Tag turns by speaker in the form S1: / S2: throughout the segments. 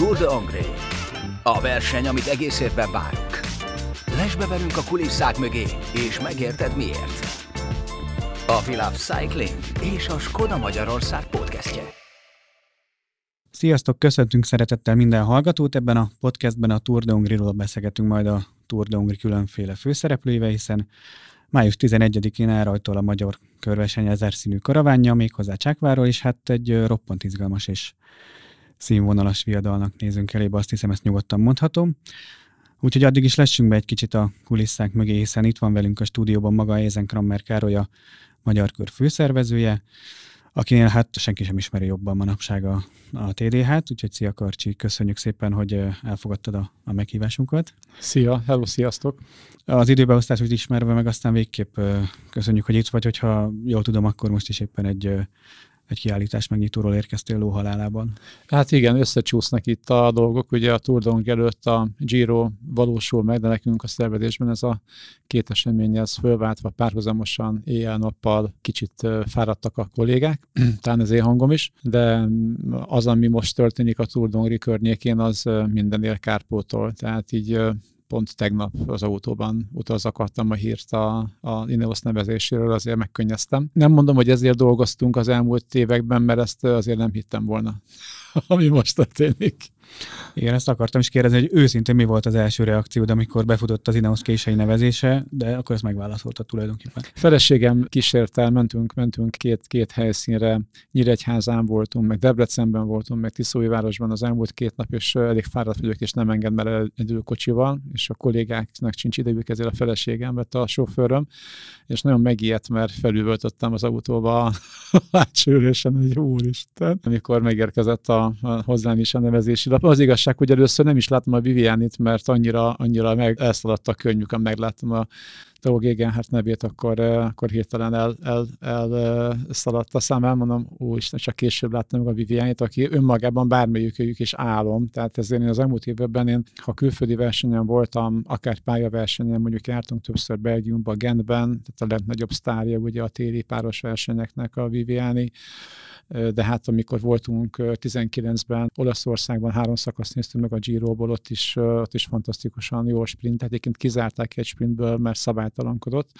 S1: Tour de Hongrie. A verseny, amit egész évben várunk. Lesbe velünk a kulisszák mögé, és megérted miért. A Vilap Cycling és a Skoda Magyarország podcastje. Sziasztok, köszöntünk szeretettel minden hallgatót. Ebben a podcastben a Tour de Hongrie-ról beszélgetünk majd a Tour de Hongrie különféle főszereplőivel, hiszen május 11-én elrajtol a magyar körverseny ezer színű karavánja, méghozzá Csákváról, és hát egy roppant izgalmas és színvonalas viadalnak nézünk elébe, azt hiszem ezt nyugodtan mondhatom. Úgyhogy addig is lessünk be egy kicsit a kulisszák mögé, hiszen itt van velünk a stúdióban maga Ézen Krammer Károly, a Magyar Kör főszervezője, akinél hát senki sem ismeri jobban manapság a, a TDH-t, úgyhogy szia Karcsi, köszönjük szépen, hogy elfogadtad a, a meghívásunkat. Szia, hello, sziasztok! Az időbeosztást úgy ismerve meg aztán végképp köszönjük, hogy itt vagy, hogyha jól tudom, akkor most is éppen egy egy kiállítás megnyitóról érkeztél lóhalálában.
S2: Hát igen, összecsúsznak itt a dolgok. Ugye a Tour előtt a Giro valósul meg, de nekünk a szervezésben ez a két esemény, ez fölváltva párhuzamosan éjjel-nappal kicsit fáradtak a kollégák, talán az én hangom is, de mm, az, ami most történik a Tour környékén, az mindenél kárpótol. Tehát így pont tegnap az autóban utazzakartam a hírt a, a Ineos nevezéséről, azért megkönnyeztem. Nem mondom, hogy ezért dolgoztunk az elmúlt években, mert ezt azért nem hittem volna,
S1: ami most történik. Igen, ezt akartam is kérdezni, hogy őszintén mi volt az első reakciód, amikor befutott az Ineos kései nevezése, de
S2: akkor ezt megválaszolta tulajdonképpen. Feleségem kísért el, mentünk, mentünk két, két helyszínre, Nyíregyházán voltunk, meg Debrecenben voltunk, meg városban az elmúlt két nap, és elég fáradt vagyok, és nem engedem el egyedül kocsival, és a kollégáknak sincs idejük, ezért a feleségem lett a sofőröm, és nagyon megijedt, mert felülvöltöttem az autóba a látsőrösen, hogy úristen, amikor megérkezett a, a hozzám is a nevezési az igazság, hogy először nem is láttam a Vivianit, mert annyira, annyira meg elszaladt a könyvük, amikor megláttam a Doug hát nevét, akkor, eh, akkor hirtelen el, el, el eh, szaladt a elmondom, ó, úristen, csak később láttam meg a Vivianit, aki önmagában bármelyikőjük is álom, tehát ezért én az elmúlt években én, ha külföldi versenyen voltam, akár pályaversenyen, mondjuk jártunk többször Belgiumba, Gentben, tehát a legnagyobb sztárja ugye a téli páros versenyeknek a Viviani, de hát amikor voltunk 19-ben Olaszországban három szakaszt néztünk meg a Giro-ból, ott is, ott is fantasztikusan jó sprint. Hát egyébként kizárták egy sprintből, mert szabálytalankodott.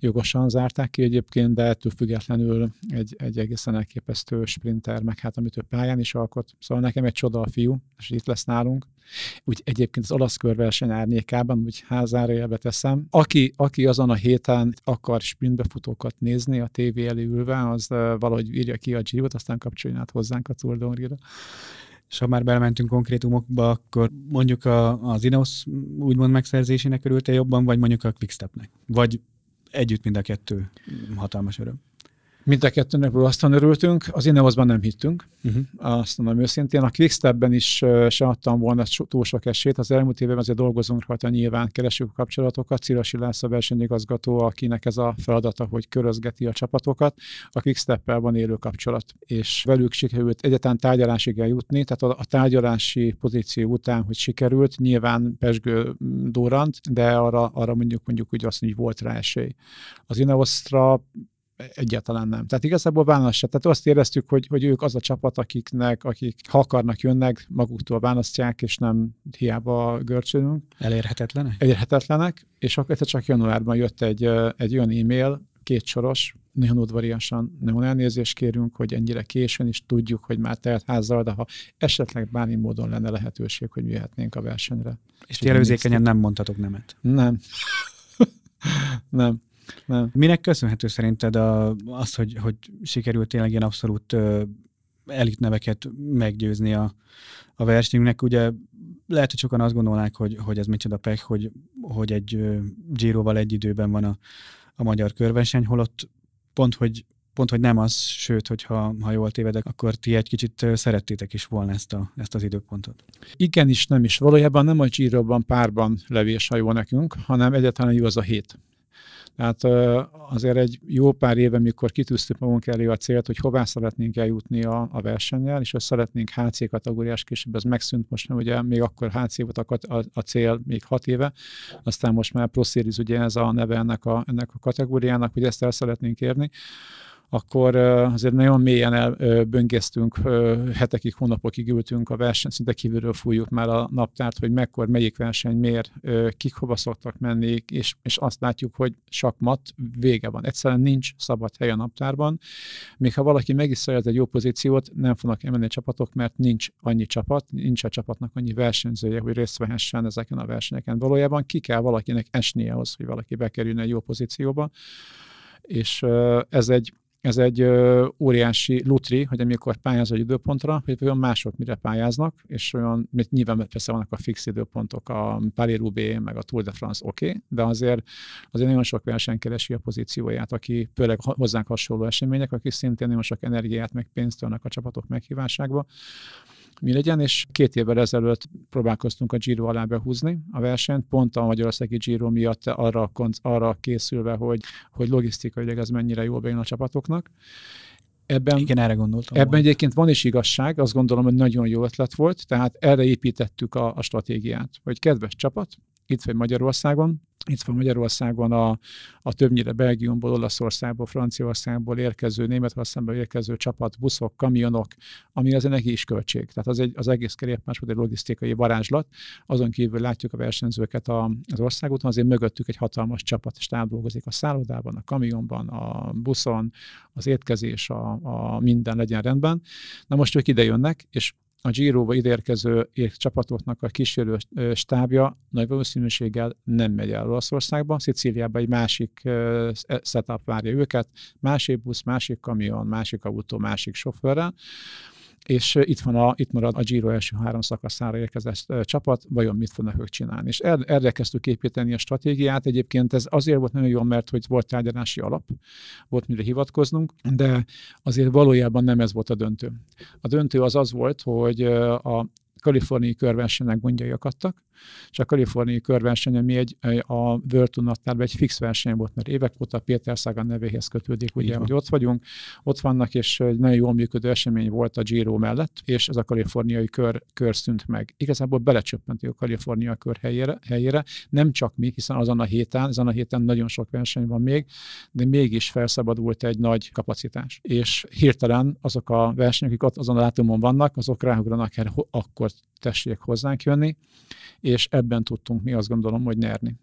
S2: Jogosan zárták ki egyébként, de ettől függetlenül egy, egy egészen elképesztő sprinter, meg hát amit ő pályán is alkot. Szóval nekem egy csoda a fiú, és itt lesz nálunk. Úgy egyébként az olasz körverseny árnyékában, úgy házára élve teszem. Aki, aki azon a héten akar sprintbefutókat nézni a tévé elé ülve, az valahogy írja ki a Giro-t, aztán
S1: kapcsoljon át hozzánk a Tour de és ha már belementünk konkrétumokba, akkor mondjuk a, az Ineos úgymond megszerzésének örülte jobban, vagy mondjuk a Quickstepnek? Vagy együtt mind a kettő hatalmas öröm?
S2: Mind a kettőnek aztán örültünk, az Ineosban nem hittünk, uh-huh. azt mondom őszintén. A Quickstep-ben is se adtam volna túl sok esélyt, az elmúlt évben azért dolgozunk rajta nyilván, keresünk a kapcsolatokat. Cirasi a versenyigazgató, akinek ez a feladata, hogy körözgeti a csapatokat. A Quicksteppel van élő kapcsolat, és velük sikerült egyetlen tárgyalásig eljutni, tehát a, a tárgyalási pozíció után, hogy sikerült, nyilván pesgő mm, durant, de arra, arra mondjuk mondjuk úgy azt, hogy volt rá esély. Az Ineosra egyáltalán nem. Tehát igazából választja. Tehát azt éreztük, hogy, hogy ők az a csapat, akiknek, akik ha akarnak jönnek, maguktól választják, és nem hiába görcsönünk.
S1: Elérhetetlenek?
S2: Elérhetetlenek, és akkor egyszer csak januárban jött egy, egy olyan e-mail, két soros, nagyon udvariasan, nagyon elnézést kérünk, hogy ennyire későn is tudjuk, hogy már telt házzal, de ha esetleg bármi módon lenne lehetőség, hogy jöhetnénk a
S1: versenyre. És ti előzékenyen nem mondhatok nemet? Nem. nem. Nem. Minek köszönhető szerinted a, az, hogy, hogy sikerült tényleg ilyen abszolút ö, elit neveket meggyőzni a, a versenyünknek? Ugye lehet, hogy sokan azt gondolnák, hogy, hogy ez micsoda pek, hogy, hogy egy Giroval egy időben van a, a magyar körverseny, holott pont, hogy pont, hogy nem az, sőt, hogyha ha jól tévedek, akkor ti egy kicsit szerettétek is volna ezt, a, ezt az időpontot. Igen is, nem is. Valójában
S2: nem a giro párban levés a jó nekünk, hanem egyáltalán jó az a hét. Tehát azért egy jó pár éve, mikor kitűztük magunk elé a célt, hogy hová szeretnénk eljutni a, a versennyel, és hogy szeretnénk HC kategóriás később, ez megszűnt most, mert ugye még akkor HC volt a, a, a cél még hat éve, aztán most már ProSeries ugye ez a neve ennek a, ennek a kategóriának, hogy ezt el szeretnénk érni akkor azért nagyon mélyen elböngésztünk, hetekig, hónapokig ültünk a verseny, szinte kívülről fújjuk már a naptárt, hogy mekkor, melyik verseny, miért, kik hova szoktak menni, és, és azt látjuk, hogy sakmat vége van. Egyszerűen nincs szabad hely a naptárban. Még ha valaki meg is egy jó pozíciót, nem fognak emelni a csapatok, mert nincs annyi csapat, nincs a csapatnak annyi versenyzője, hogy részt vehessen ezeken a versenyeken. Valójában ki kell valakinek esnie ahhoz, hogy valaki bekerüljön egy jó pozícióba, és ez egy ez egy ö, óriási lutri, hogy amikor pályáz egy időpontra, hogy olyan mások mire pályáznak, és olyan, mert nyilván persze vannak a fix időpontok, a paris meg a Tour de France, oké, okay, de azért, azért nagyon sok verseny keresi a pozícióját, aki főleg hozzánk hasonló események, akik szintén nagyon sok energiát meg pénzt a csapatok meghívásába mi legyen, és két évvel ezelőtt próbálkoztunk a Giro alá behúzni a versenyt, pont a Magyarországi Giro miatt arra, arra készülve, hogy, hogy logisztikailag ez mennyire jól bejön a csapatoknak. Ebben, Igen, erre gondoltam. Ebben volt. egyébként van is igazság, azt gondolom, hogy nagyon jó ötlet volt, tehát erre építettük a, a stratégiát, hogy kedves csapat, itt vagy Magyarországon. Itt van Magyarországon a, a többnyire Belgiumból, Olaszországból, Franciaországból érkező, Németországból érkező csapat, buszok, kamionok, ami az neki is költség. Tehát az, egy, az egész kerékpás egy logisztikai varázslat. Azon kívül látjuk a versenyzőket a, az országúton, azért mögöttük egy hatalmas csapat stáb dolgozik a szállodában, a kamionban, a buszon, az étkezés, a, a minden legyen rendben. Na most ők ide jönnek, és a Giroba ideérkező csapatoknak a kísérő stábja nagy valószínűséggel nem megy el Olaszországba, Szicíliában egy másik setup várja őket, másik busz, másik kamion, másik autó, másik sofőrrel, és itt, van a, itt marad a Giro első három szakaszára érkezett csapat, vajon mit fognak ők csinálni. És er, erre kezdtük építeni a stratégiát. Egyébként ez azért volt nagyon jó, mert hogy volt tárgyalási alap, volt mire hivatkoznunk, de azért valójában nem ez volt a döntő. A döntő az az volt, hogy a kaliforniai körversenynek gondjai akadtak, és a kaliforniai körversenyen ami egy, a World Tour egy fix verseny volt, mert évek óta Péter Sagan nevéhez kötődik, ugye, hogy ott vagyunk, ott vannak, és egy nagyon jól működő esemény volt a Giro mellett, és ez a kaliforniai kör, kör szűnt meg. Igazából belecsöppentünk a kalifornia kör helyére, helyére, nem csak mi, hiszen azon a héten, azon a héten nagyon sok verseny van még, de mégis felszabadult egy nagy kapacitás. És hirtelen azok a versenyek, akik ott azon a látomon vannak, azok ráugranak, hogy akkor tessék hozzánk jönni és ebben tudtunk mi azt gondolom, hogy nyerni.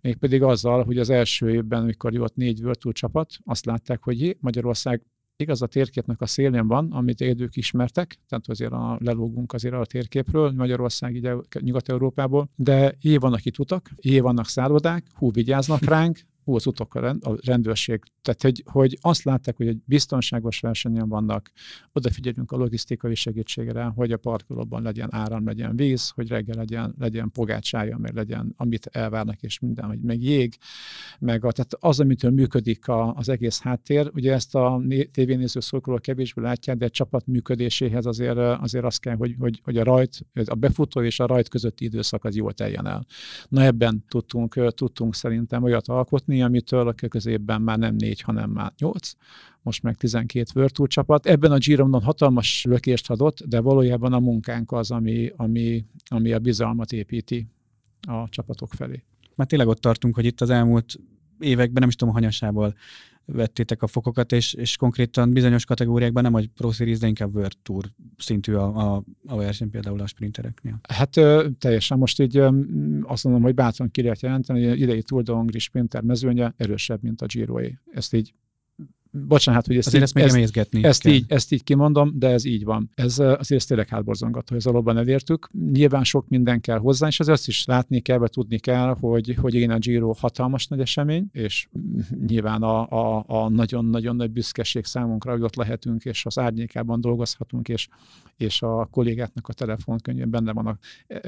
S2: Mégpedig azzal, hogy az első évben, amikor jött négy World csapat, azt látták, hogy Magyarország igaz a térképnek a szélén van, amit édők ismertek, tehát azért a, lelógunk azért a térképről, Magyarország így Nyugat-Európából, de jé vannak itt utak, jé vannak szállodák, hú, vigyáznak ránk, hú, az a, rend, a rendőrség. Tehát, hogy, hogy azt látták, hogy egy biztonságos versenyen vannak, odafigyelünk a logisztikai segítségre, hogy a parkolóban legyen áram, legyen víz, hogy reggel legyen, legyen pogácsája, meg legyen, amit elvárnak, és minden, hogy meg jég, meg a, tehát az, amitől működik a, az egész háttér. Ugye ezt a tévénéző szurkoló kevésbé látják, de a csapat működéséhez azért, azért azt kell, hogy, hogy, hogy a rajt, a befutó és a rajt közötti időszak az jól teljen el. Na ebben tudtunk, tudtunk szerintem olyat alkotni, nyitni, amitől a közében már nem négy, hanem már nyolc, most meg 12 virtual csapat. Ebben a Gironon hatalmas lökést adott, de valójában a munkánk az, ami, ami, ami a bizalmat építi a csapatok felé.
S1: Már tényleg ott tartunk, hogy itt az elmúlt években, nem is tudom, hanyasából vettétek a fokokat, és, és konkrétan bizonyos kategóriákban nem, hogy Pro Series, de inkább World Tour szintű a, a, a verseny például a sprintereknél. Hát ö, teljesen most
S2: így ö, azt mondom, hogy bátran ki lehet jelenteni, hogy idei Tour de Hongri sprinter mezőnye erősebb, mint a giro Ezt így bocsánat, hát, hogy ezt, Azért így, ezt, még ezt, ezt, így, ezt így kimondom, de ez így van. Ez azért ez tényleg hátborzongató, hogy ez alapban elértük. Nyilván sok minden kell hozzá, és azért azt is látni kell, be tudni kell, hogy, hogy igen, a Giro hatalmas nagy esemény, és nyilván a, nagyon-nagyon nagy büszkeség számunkra, hogy ott lehetünk, és az árnyékában dolgozhatunk, és, és a kollégáknak a telefonkönyvben könnyen benne van a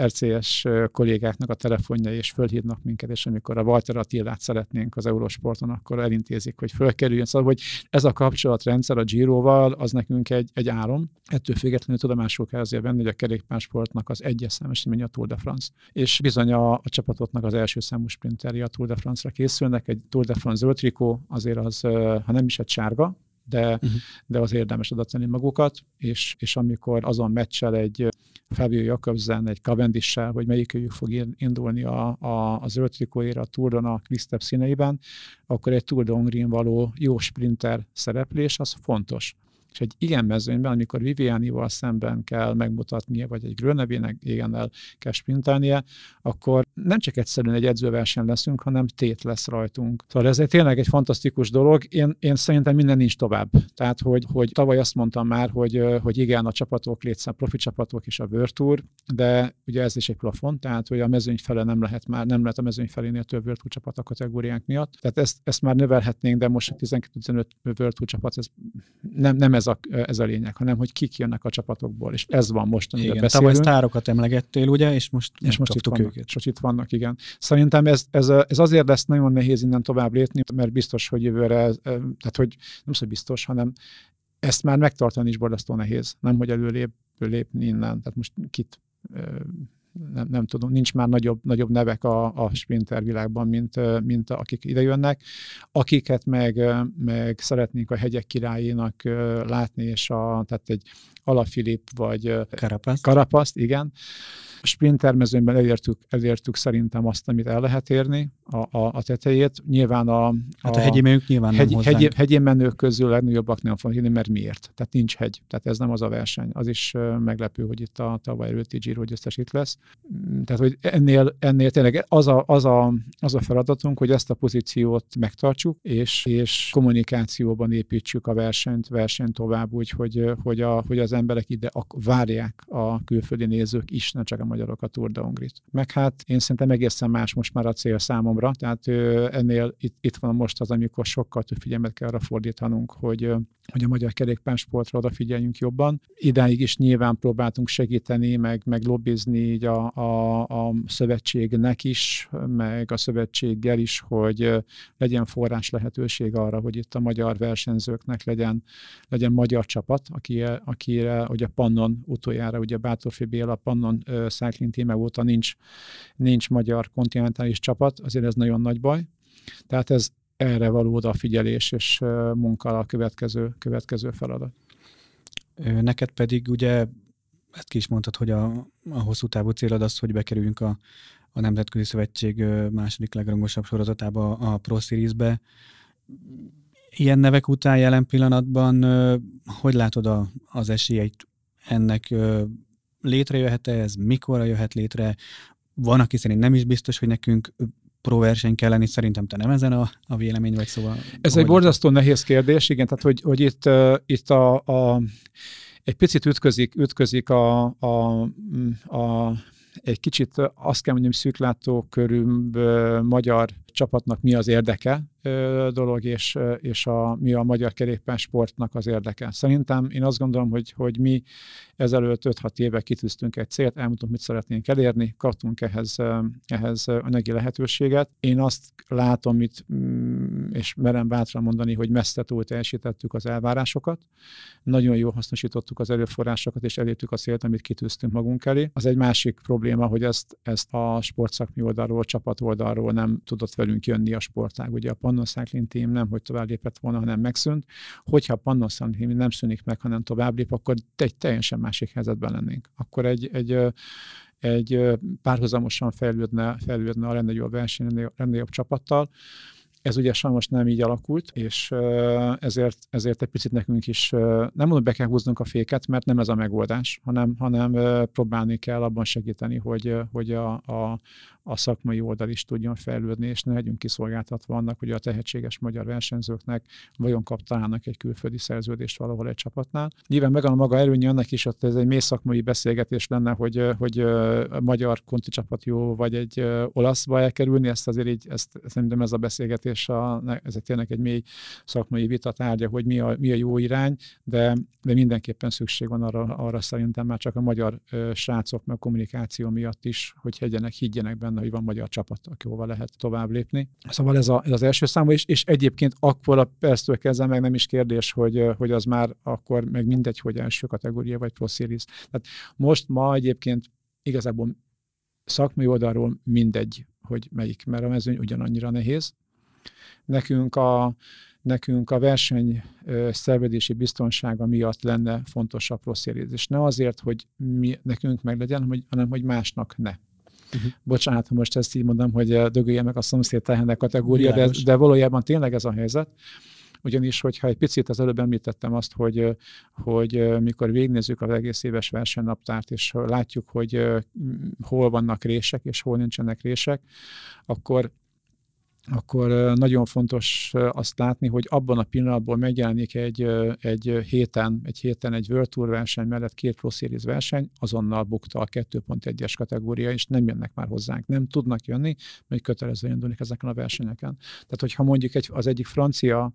S2: RCS er kollégáknak a telefonja, és fölhívnak minket, és amikor a Walter Attilát szeretnénk az Eurosporton, akkor elintézik, hogy fölkerüljön. Szóval, hogy ez a kapcsolatrendszer a Giroval, az nekünk egy, egy álom. Ettől függetlenül tudomásul kell azért venni, hogy a kerékpársportnak az egyes számesítmény a Tour de France. És bizony a, a csapatotnak az első számú sprinterje a Tour de France-ra készülnek. Egy Tour de France zöld trikó azért az, ha nem is egy sárga, de, uh-huh. de az érdemes oda magukat, és, és amikor azon meccsel egy Fabio Jakobsen, egy cavendish hogy melyikőjük fog indulni a, a, az zöld trikóért a Touron a színeiben, akkor egy Tour való jó sprinter szereplés, az fontos. És egy ilyen mezőnyben, amikor Vivianival szemben kell megmutatnia, vagy egy Grönevének igennel kell sprintelnie, akkor nem csak egyszerűen egy edzőverseny leszünk, hanem tét lesz rajtunk. Szóval ez egy tényleg egy fantasztikus dolog. Én, én szerintem minden nincs tovább. Tehát, hogy, hogy tavaly azt mondtam már, hogy, hogy igen, a csapatok létszám, profi csapatok és a Virtúr, de ugye ez is egy plafon, tehát hogy a mezőny fele nem lehet már, nem lehet a mezőny felénél több Virtúr csapat a kategóriánk miatt. Tehát ezt, ezt már növelhetnénk, de most a 12-15 Virtúr csapat, ez nem, nem ez a, ez a lényeg, hanem hogy kik jönnek a csapatokból, és ez van most, amire igen, beszélünk. Tavaly
S1: sztárokat emlegettél, ugye, és most, és most itt vannak,
S2: őket. most itt vannak, igen. Szerintem ez, ez, ez azért lesz nagyon nehéz innen tovább lépni, mert biztos, hogy jövőre, tehát hogy nem szó biztos, hanem ezt már megtartani is borzasztó nehéz, nem hogy előlép, lépni innen. Tehát most kit nem, nem tudom, nincs már nagyobb, nagyobb nevek a, a sprinter világban, mint, mint akik ide jönnek. Akiket meg, meg szeretnénk a hegyek királyénak látni, és a, tehát egy Alafilip vagy Karapaszt. Karapaszt, igen. Sprint termezőnyben elértük, elértük szerintem azt, amit el lehet érni, a, a, a tetejét. Nyilván a, hát a, a hegyi menők nyilván hegy, nem hegyi, hegyi menők közül legnagyobbak nem fognak hinni, mert miért? Tehát nincs hegy, tehát ez nem az a verseny. Az is meglepő, hogy itt a tavaly előtti Giro győztes itt lesz. Mm, tehát, hogy ennél, ennél tényleg az a, az, a, az a feladatunk, hogy ezt a pozíciót megtartsuk, és, és kommunikációban építsük a versenyt, versenyt tovább úgy, hogy, hogy, a, hogy az emberek ide ak- várják a külföldi nézők is, nem csak a magyarok a Tour de Hongrit. Meg hát én szerintem egészen más most már a cél számomra, tehát ennél itt, itt van most az, amikor sokkal több figyelmet kell arra fordítanunk, hogy hogy a magyar kerékpársportra odafigyeljünk jobban. Idáig is nyilván próbáltunk segíteni, meg, meg lobbizni így a, a, a szövetségnek is, meg a szövetséggel is, hogy legyen forrás lehetőség arra, hogy itt a magyar versenyzőknek legyen, legyen magyar csapat, aki, akire ugye Pannon utoljára, ugye Bátorfi Béla Pannon cycling téme óta nincs, nincs magyar kontinentális csapat, azért ez nagyon nagy baj. Tehát ez erre való odafigyelés és munka a következő, következő feladat.
S1: Neked pedig ugye, ezt ki is mondtad, hogy a, a hosszú távú célod az, hogy bekerüljünk a, a Nemzetközi Szövetség második legrangosabb sorozatába, a Pro Series-be. Ilyen nevek után jelen pillanatban hogy látod a, az esélyeit ennek létrejöhet-e ez, mikor jöhet létre? Van, aki szerint nem is biztos, hogy nekünk pro verseny kell lenni, szerintem te nem ezen a, a vélemény vagy szóval. Ez egy
S2: borzasztó nehéz kérdés, igen, tehát hogy, hogy itt, uh, itt a, a, egy picit ütközik, ütközik a, a, a egy kicsit azt kell mondjam, szűklátó körül magyar csapatnak mi az érdeke, dolog, és, és a, mi a magyar kerékpársportnak az érdeke. Szerintem én azt gondolom, hogy, hogy mi ezelőtt 5-6 éve kitűztünk egy célt, elmondtuk, mit szeretnénk elérni, kaptunk ehhez, ehhez anyagi lehetőséget. Én azt látom, mit, mm, és merem bátran mondani, hogy messze túl teljesítettük az elvárásokat, nagyon jól hasznosítottuk az erőforrásokat, és elértük a célt, amit kitűztünk magunk elé. Az egy másik probléma, hogy ezt, ezt a sportszakmi oldalról, csapat oldalról nem tudott velünk jönni a sportág. Ugye a tím nem, hogy tovább lépett volna, hanem megszűnt. Hogyha pannoszáklintiim nem szűnik meg, hanem tovább lép, akkor egy teljesen másik helyzetben lennénk. Akkor egy, egy egy párhuzamosan fejlődne, fejlődne a lenne jobb verseny, lenne jobb csapattal. Ez ugye sajnos nem így alakult, és ezért, ezért egy picit nekünk is nem mondom, be kell húznunk a féket, mert nem ez a megoldás, hanem, hanem próbálni kell abban segíteni, hogy, hogy a, a, a szakmai oldal is tudjon fejlődni, és ne legyünk kiszolgáltatva annak, hogy a tehetséges magyar versenyzőknek vajon kaptálnak egy külföldi szerződést valahol egy csapatnál. Nyilván megvan a maga előnye annak is, hogy ez egy mély szakmai beszélgetés lenne, hogy, hogy a magyar konti csapat jó, vagy egy olaszba elkerülni, ezt azért így, ezt, szerintem ez a beszélgetés és a, ezek tényleg egy mély szakmai vita tárgya, hogy mi a, mi a jó irány, de, de mindenképpen szükség van arra, arra szerintem már csak a magyar ö, srácok meg kommunikáció miatt is, hogy hegyenek, higgyenek benne, hogy van magyar csapat, akival lehet tovább lépni. Szóval ez, a, ez az első számú, és, és egyébként akkor a perctől kezdve meg nem is kérdés, hogy, hogy az már akkor meg mindegy, hogy első kategória vagy Pro Series. Tehát most ma egyébként igazából szakmai oldalról mindegy, hogy melyik, mert a mezőny ugyanannyira nehéz, Nekünk a, nekünk a verseny szervezési biztonsága miatt lenne fontos a proszélizés. Ne azért, hogy mi, nekünk meg legyen, hanem hogy másnak ne. Uh-huh. Bocsánat, ha most ezt így mondom, hogy dögölje meg a szomszéd tehenek kategória, de, de valójában tényleg ez a helyzet. Ugyanis, hogyha egy picit az előbb említettem azt, hogy, hogy mikor végignézzük az egész éves versenynaptárt, és látjuk, hogy hol vannak rések, és hol nincsenek rések, akkor akkor nagyon fontos azt látni, hogy abban a pillanatban megjelenik egy, egy héten, egy héten egy World Tour verseny mellett két Pro Series verseny, azonnal bukta a 2.1-es kategória, és nem jönnek már hozzánk. Nem tudnak jönni, mert kötelezően indulnak ezeken a versenyeken. Tehát, hogyha mondjuk egy, az egyik francia,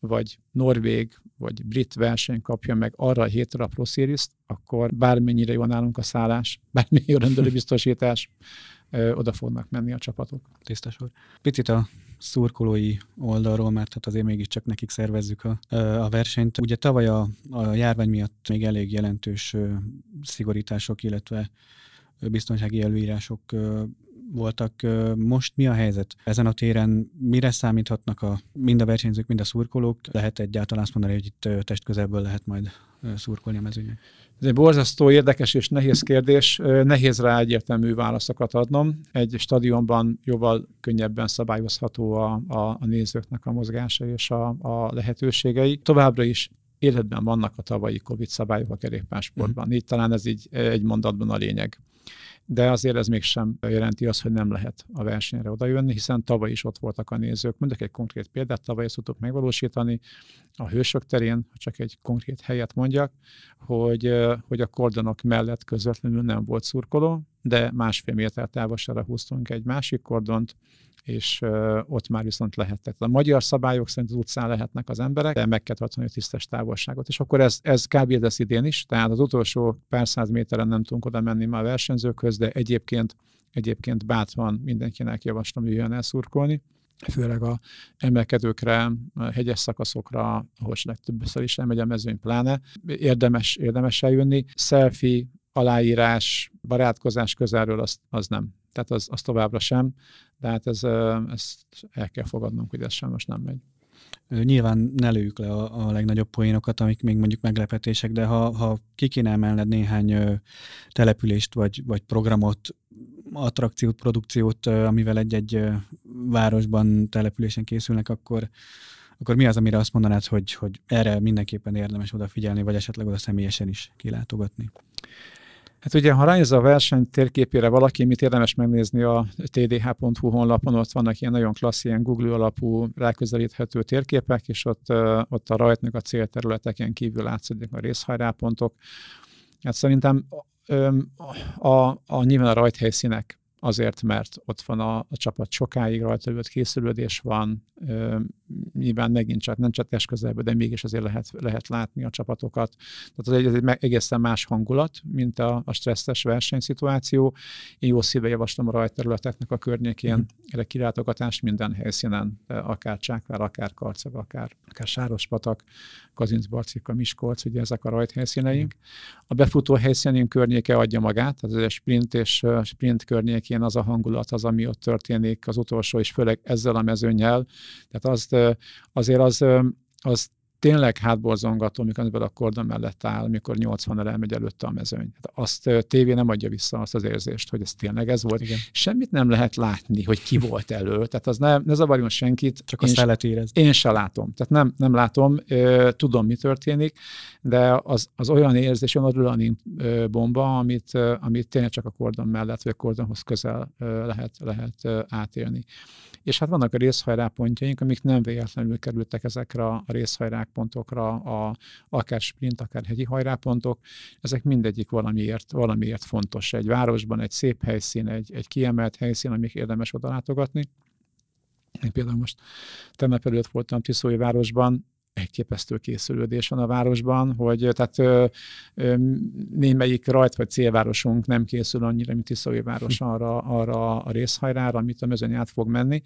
S2: vagy norvég, vagy brit verseny kapja meg arra a hétre a Pro Series-t, akkor bármennyire jó nálunk a szállás, bármennyire jó rendőri biztosítás,
S1: oda fognak menni a csapatok. Tiszta sor. Picit a szurkolói oldalról, mert hát azért mégiscsak nekik szervezzük a, a versenyt. Ugye tavaly a, a járvány miatt még elég jelentős szigorítások, illetve biztonsági előírások voltak. Most mi a helyzet? Ezen a téren mire számíthatnak a, mind a versenyzők, mind a szurkolók? Lehet egyáltalán azt mondani, hogy itt közelből lehet majd szurkolni a mezőnyek?
S2: Ez egy borzasztó érdekes és nehéz kérdés. Nehéz rá egyértelmű válaszokat adnom. Egy stadionban jóval könnyebben szabályozható a, a, a nézőknek a mozgása és a, a lehetőségei. Továbbra is életben vannak a tavalyi COVID szabályok a kerékpársportban. Uh-huh. Mhm. Így talán ez így egy mondatban a lényeg de azért ez mégsem jelenti azt, hogy nem lehet a versenyre odajönni, hiszen tavaly is ott voltak a nézők. Mondok egy konkrét példát, tavaly ezt tudtuk megvalósítani a hősök terén, csak egy konkrét helyet mondjak, hogy, hogy a kordonok mellett közvetlenül nem volt szurkoló, de másfél méter távolságra húztunk egy másik kordont, és ott már viszont lehettek. A magyar szabályok szerint az utcán lehetnek az emberek, de meg kell tartani a tisztes távolságot. És akkor ez, ez kb. lesz idén is, tehát az utolsó pár száz méteren nem tudunk oda menni már a versenyzőkhöz, de egyébként, egyébként bátran mindenkinek javaslom, hogy jöjjön elszurkolni főleg a emelkedőkre, a hegyes szakaszokra, ahol legtöbbször is elmegy a mezőny pláne. Érdemes, érdemes eljönni. Selfie, aláírás, barátkozás közelről az, az nem, tehát az, az továbbra sem, de hát ez, ezt el kell fogadnunk, hogy ez sem most nem megy.
S1: Nyilván ne lőjük le a, a legnagyobb poénokat, amik még mondjuk meglepetések, de ha, ha ki kéne emelned néhány települést vagy, vagy programot, attrakciót, produkciót, amivel egy-egy városban, településen készülnek, akkor, akkor mi az, amire azt mondanád, hogy, hogy erre mindenképpen érdemes odafigyelni, vagy esetleg oda személyesen is kilátogatni?
S2: Hát ugye, ha ránéz a verseny térképére valaki, mit érdemes megnézni a tdh.hu honlapon, ott vannak ilyen nagyon klassz, ilyen Google alapú ráközelíthető térképek, és ott, ott a rajtnak a célterületeken kívül látszódik a részhajrápontok. Hát szerintem a, a, a, nyilván a rajthelyszínek azért, mert ott van a, a csapat sokáig rajta ült, készülődés van, ö, nyilván megint csak nem csak test közelben, de mégis azért lehet, lehet látni a csapatokat. Tehát az egy, egy egészen más hangulat, mint a, a stresszes versenyszituáció. Én jó szíve javaslom a rajterületeknek a környékén mm. erre kirátogatást minden helyszínen, akár Csákvár, akár Karcag, akár, akár Sárospatak, Barcika, Miskolc, ugye ezek a helyszíneink. Mm. A befutó helyszínünk környéke adja magát, az egy sprint és sprint környék környékén az a hangulat, az, ami ott történik, az utolsó, és főleg ezzel a mezőnyel. Tehát azt, azért az, az tényleg hátborzongató, amikor ember a kordon mellett áll, amikor 80 elmegy előtte a mezőny. Hát azt tévé nem adja vissza azt az érzést, hogy ez tényleg ez volt. Igen. Semmit nem lehet látni, hogy ki volt elő. Tehát az ne, ne zavarjon senkit. Csak én azt lehet érezni. Én se látom. Tehát nem, nem látom, ö, tudom, mi történik, de az, az olyan érzés, olyan adrenalin bomba, amit, ö, amit tényleg csak a kordon mellett, vagy a kordonhoz közel ö, lehet, lehet ö, átélni és hát vannak a részhajrápontjaink, amik nem véletlenül kerültek ezekre a részhajrápontokra, a, akár sprint, akár hegyi hajrápontok, ezek mindegyik valamiért, valamiért fontos. Egy városban egy szép helyszín, egy, egy kiemelt helyszín, amik érdemes oda látogatni. Én például most tegnap előtt voltam Tiszói városban, elképesztő készülődés van a városban, hogy tehát ö, ö, némelyik rajt vagy célvárosunk nem készül annyira, mint város hm. arra, arra a részhajrára, amit a mezőny át fog menni,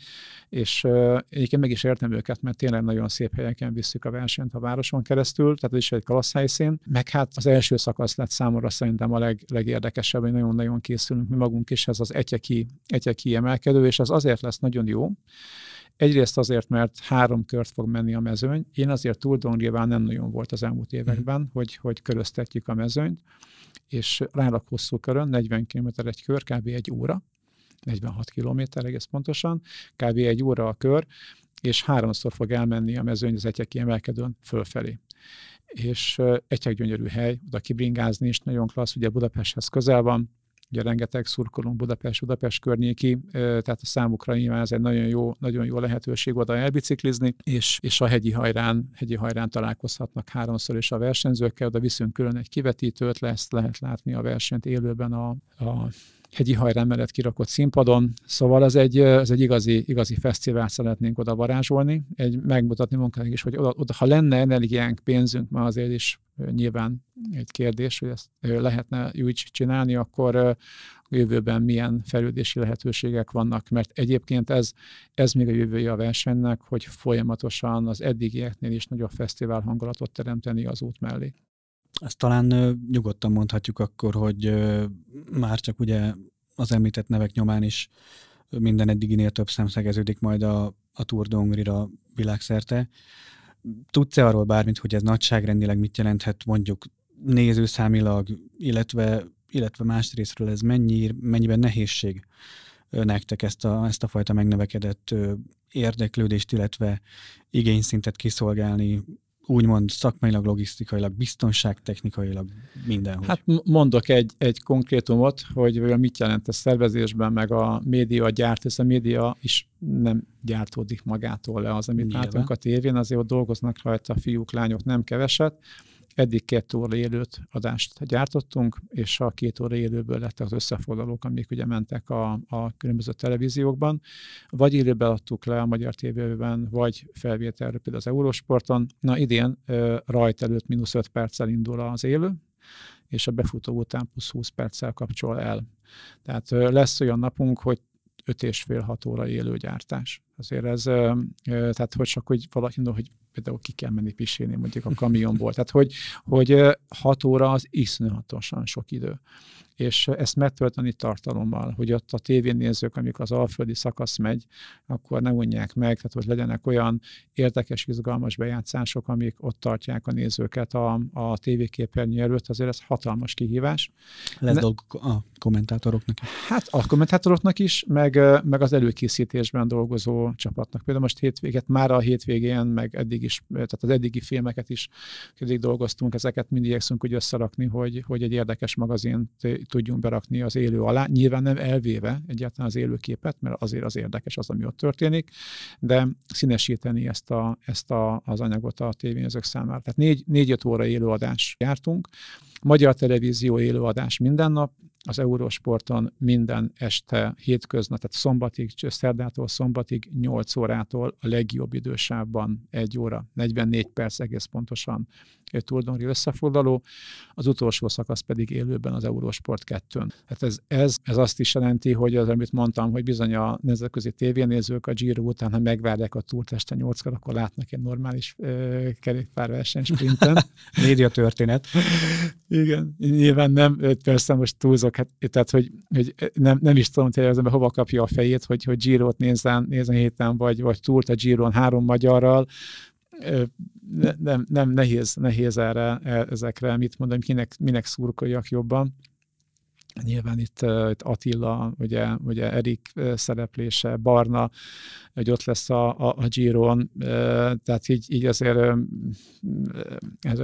S2: és ö, egyébként meg is értem őket, mert tényleg nagyon szép helyeken visszük a versenyt a városon keresztül, tehát ez is egy klassz helyszín, meg hát az első szakasz lett számomra szerintem a leg, legérdekesebb, hogy nagyon-nagyon készülünk mi magunk is, ez az egyeki, egyeki emelkedő, és ez azért lesz nagyon jó, Egyrészt azért, mert három kört fog menni a mezőny. Én azért túldongéván nem nagyon volt az elmúlt években, mm. hogy, hogy köröztetjük a mezőnyt, és rálak hosszú körön, 40 km egy kör, kb. egy óra, 46 km egész pontosan, kb. egy óra a kör, és háromszor fog elmenni a mezőny az egyeki emelkedőn fölfelé. És egyek gyönyörű hely, oda kibringázni is nagyon klassz, ugye Budapesthez közel van, Ugye rengeteg szurkolunk Budapest, Budapest környéki, tehát a számukra nyilván ez egy nagyon jó, nagyon jó lehetőség oda elbiciklizni, és, és a hegyi hajrán, hegyi hajrán találkozhatnak háromszor is a versenyzőkkel, oda viszünk külön egy kivetítőt, lesz, lehet látni a versenyt élőben a, a hegyi hajrá mellett kirakott színpadon, szóval ez egy, ez egy igazi, igazi fesztivált szeretnénk oda varázsolni, egy megmutatni munkának is, hogy oda, oda, ha lenne energiánk, pénzünk, ma azért is nyilván egy kérdés, hogy ezt lehetne úgy csinálni, akkor a jövőben milyen fejlődési lehetőségek vannak, mert egyébként ez, ez még a jövője a versenynek, hogy folyamatosan az eddigieknél is nagyobb fesztivál hangulatot teremteni az út mellé.
S1: Ezt talán nyugodtan mondhatjuk akkor, hogy már csak ugye az említett nevek nyomán is minden eddiginél több szemszegeződik majd a, a Tour de Hungrira világszerte. Tudsz-e arról bármit, hogy ez nagyságrendileg mit jelenthet mondjuk nézőszámilag, illetve, illetve másrésztről ez mennyi, mennyiben nehézség nektek ezt a, ezt a fajta megnövekedett érdeklődést, illetve igényszintet kiszolgálni úgymond szakmailag, logisztikailag, biztonságtechnikailag mindenhol.
S2: Hát mondok egy, egy konkrétumot, hogy mit jelent a szervezésben, meg a média gyárt, hisz a média is nem gyártódik magától le az, amit látunk a tévén, azért ott dolgoznak rajta fiúk, lányok nem keveset, Eddig két óra élőt adást gyártottunk, és a két óra élőből lettek az összefoglalók, amik ugye mentek a, a különböző televíziókban. Vagy élőben adtuk le a Magyar tévében, vagy felvételre például az Eurósporton. Na idén rajt előtt mínusz 5 perccel indul az élő, és a befutó után plusz 20 perccel kapcsol el. Tehát lesz olyan napunk, hogy 5 és fél 6 óra gyártás azért ez, tehát hogy csak hogy valaki mondja, hogy például ki kell menni pisilni mondjuk a kamionból. Tehát, hogy, hogy hat óra az iszonyatosan sok idő. És ezt megtölteni tartalommal, hogy ott a tévénézők, amik az alföldi szakasz megy, akkor ne unják meg, tehát hogy legyenek olyan érdekes, izgalmas bejátszások, amik ott tartják a nézőket a, a tévéképernyő előtt, azért ez hatalmas kihívás. Lesz ne...
S1: dolgok a kommentátoroknak? Hát a kommentátoroknak is, meg,
S2: meg az előkészítésben dolgozó csapatnak. Például most hétvéget, már a hétvégén, meg eddig is, tehát az eddigi filmeket is, eddig dolgoztunk, ezeket mindig igyekszünk úgy összerakni, hogy, hogy egy érdekes magazint tudjunk berakni az élő alá. Nyilván nem elvéve egyáltalán az élő képet, mert azért az érdekes az, ami ott történik, de színesíteni ezt, a, ezt a, az anyagot a tévénézők számára. Tehát négy-öt négy, óra óra adást jártunk, Magyar Televízió élőadás minden nap, az Eurósporton minden este hétköznap, tehát szombatig, szerdától szombatig 8 órától a legjobb idősávban 1 óra, 44 perc egész pontosan két turdonri összeforduló, az utolsó szakasz pedig élőben az Eurosport 2-n. Hát ez, ez, ez azt is jelenti, hogy az, amit mondtam, hogy bizony a nemzetközi tévénézők a Giro után, ha megvárják a túrt este 8 akkor látnak egy normális ö, kerékpárverseny sprinten.
S1: Média történet.
S2: Igen, nyilván nem, persze most túlzok, hát, tehát hogy, hogy nem, nem is tudom, hogy az ember hova kapja a fejét, hogy, hogy Giro-t nézzen, nézzen héten, vagy, vagy túrt a Giron három magyarral, nem, nem nehéz, nehéz erre, e, ezekre mit mondom, kinek, minek szurkoljak jobban. Nyilván itt, itt Attila, ugye, ugye Erik szereplése, Barna, hogy ott lesz a, a, a Giron, tehát így, így azért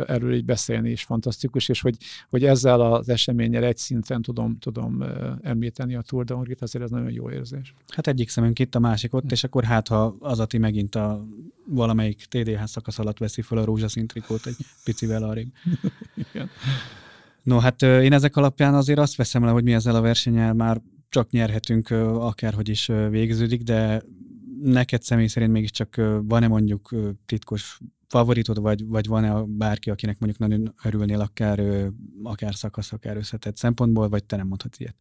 S2: erről így beszélni is fantasztikus, és hogy, hogy ezzel az eseményel egy szinten tudom, tudom említeni a Tour de Hongrit, azért ez nagyon jó érzés.
S1: Hát egyik szemünk itt, a másik ott, hm. és akkor hát, ha az, aki megint a valamelyik TDH szakasz alatt veszi fel a rózsaszintrikót egy picivel arrébb. Igen. No, hát én ezek alapján azért azt veszem le, hogy mi ezzel a versenyel már csak nyerhetünk, akárhogy is végződik, de neked személy szerint mégiscsak van-e mondjuk titkos favoritod, vagy, vagy van-e bárki, akinek mondjuk nagyon örülnél akár, akár szakasz, akár összetett szempontból, vagy te nem mondhatsz ilyet?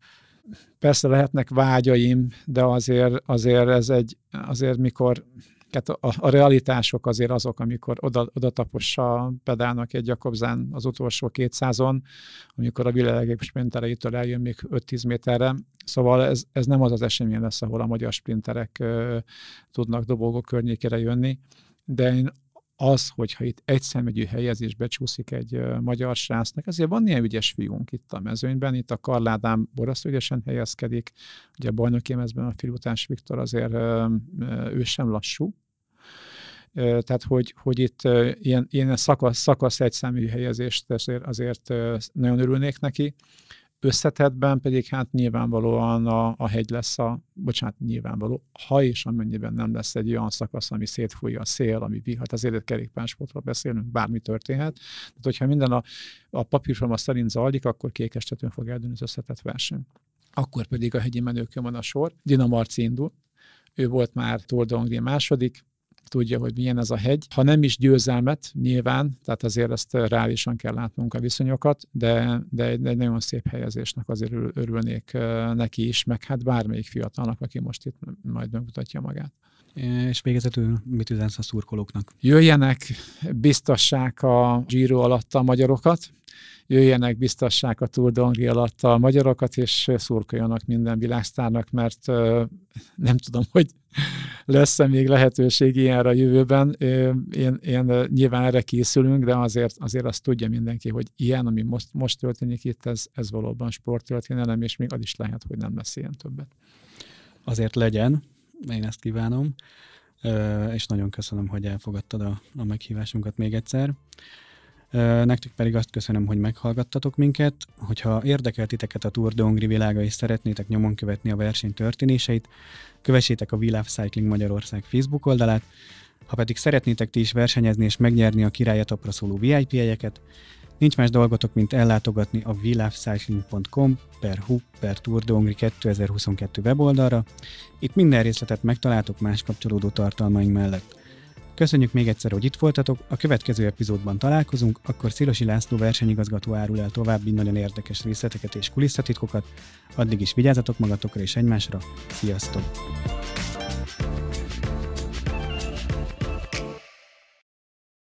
S1: Persze lehetnek vágyaim, de
S2: azért, azért ez egy, azért mikor Hát a, a realitások azért azok, amikor oda, oda tapossa pedálnak egy Jakobzán az utolsó 200-on, amikor a világ sprintereitől eljön még 5-10 méterre. Szóval ez, ez nem az az esemény lesz, ahol a magyar sprinterek ö, tudnak dobogó környékére jönni, de én az, hogyha itt egy szemügyű helyezés becsúszik egy magyar srácnak, ezért van ilyen ügyes fiunk itt a mezőnyben, itt a Karládám borasztó ügyesen helyezkedik, ugye a bajnokémezben a Filutás Viktor azért ő sem lassú, tehát hogy, hogy itt ilyen, ilyen szakasz, szakasz egyszámű helyezést azért, azért nagyon örülnék neki összetetben pedig hát nyilvánvalóan a, a hegy lesz a, bocsánat, nyilvánvaló, ha és amennyiben nem lesz egy olyan szakasz, ami szétfújja a szél, ami vihar, azért egy kerékpánsportról beszélünk, bármi történhet. Tehát, hogyha minden a, a papírforma szerint zajlik, akkor kékestetőn fog eldőlni az összetett verseny. Akkor pedig a hegyi menőkön van a sor. Dinamarci indul, ő volt már Tour második, tudja, hogy milyen ez a hegy. Ha nem is győzelmet, nyilván, tehát azért ezt reálisan kell látnunk a viszonyokat, de, de egy, egy nagyon szép helyezésnek azért örülnék neki is, meg hát bármelyik fiatalnak, aki
S1: most itt majd megmutatja magát. És végezetül mit üzensz a szurkolóknak? Jöjjenek,
S2: biztassák a Giro alatt a magyarokat, jöjjenek, biztassák a Tour d'Angri alatt a magyarokat, és szurkoljanak minden világsztárnak, mert nem tudom, hogy lesz-e még lehetőség ilyenre a jövőben. Én, én nyilván erre készülünk, de azért, azért azt tudja mindenki, hogy ilyen, ami most, most történik itt, ez, ez valóban sporttörténelem, és még az is lehet, hogy nem lesz ilyen többet.
S1: Azért legyen, én ezt kívánom, és nagyon köszönöm, hogy elfogadtad a, a meghívásunkat még egyszer. Nektek pedig azt köszönöm, hogy meghallgattatok minket. Hogyha érdekel titeket a Tour de Hongri világa és szeretnétek nyomon követni a verseny történéseit, kövessétek a Vilaf Cycling Magyarország Facebook oldalát, ha pedig szeretnétek ti is versenyezni és megnyerni a királyetapra szóló VIP jegyeket, nincs más dolgotok, mint ellátogatni a vilafcycling.com per hu per Tour de Hongri 2022 weboldalra. Itt minden részletet megtaláltok más kapcsolódó tartalmaink mellett. Köszönjük még egyszer, hogy itt voltatok, a következő epizódban találkozunk, akkor Szilosi László versenyigazgató árul el további nagyon érdekes részleteket és kulisszatitkokat. Addig is vigyázzatok magatokra és egymásra. Sziasztok!